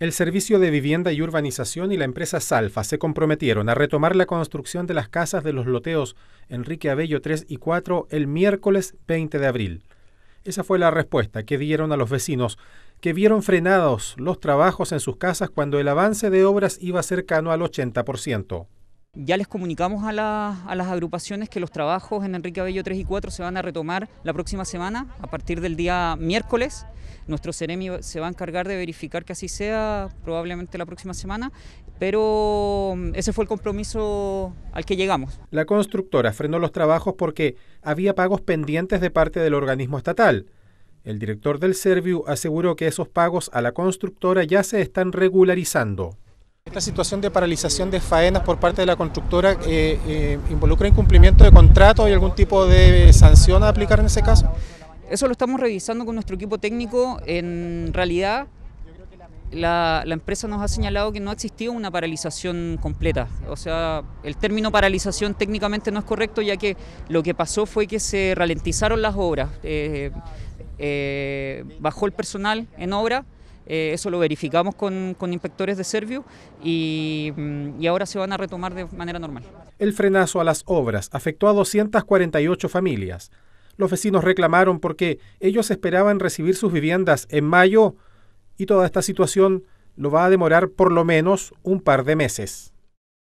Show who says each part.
Speaker 1: El Servicio de Vivienda y Urbanización y la empresa Salfa se comprometieron a retomar la construcción de las casas de los loteos Enrique Abello 3 y 4 el miércoles 20 de abril. Esa fue la respuesta que dieron a los vecinos, que vieron frenados los trabajos en sus casas cuando el avance de obras iba cercano al 80%.
Speaker 2: Ya les comunicamos a, las agrupaciones que los trabajos en Enrique Abello 3 y 4 se van a retomar la próxima semana, a partir del día miércoles. Nuestro CEREMI se va a encargar de verificar que así sea, probablemente la próxima semana, pero mm, ese fue el compromiso
Speaker 1: al que llegamos. La constructora frenó los trabajos porque había pagos pendientes de parte del organismo estatal. El director del Serviu aseguró que esos pagos a la constructora ya se están regularizando. Esta situación de paralización de faenas por parte de la constructora eh, eh, involucra incumplimiento de contrato y algún tipo de sanción a aplicar en
Speaker 2: ese caso. Eso lo estamos revisando con nuestro equipo técnico. En realidad, la, empresa nos ha señalado que no ha existido una paralización completa. O sea, el término paralización técnicamente no es correcto, ya que lo que pasó fue que se ralentizaron las obras. Eh, bajó el personal en obra eh, eso lo verificamos con, inspectores de Servio y, mm, y, ahora se van a retomar de manera
Speaker 1: normal. El frenazo a las obras afectó a 248 familias. Los vecinos reclamaron porque ellos esperaban recibir sus viviendas en mayo y toda esta situación lo va a demorar por lo menos un par de meses.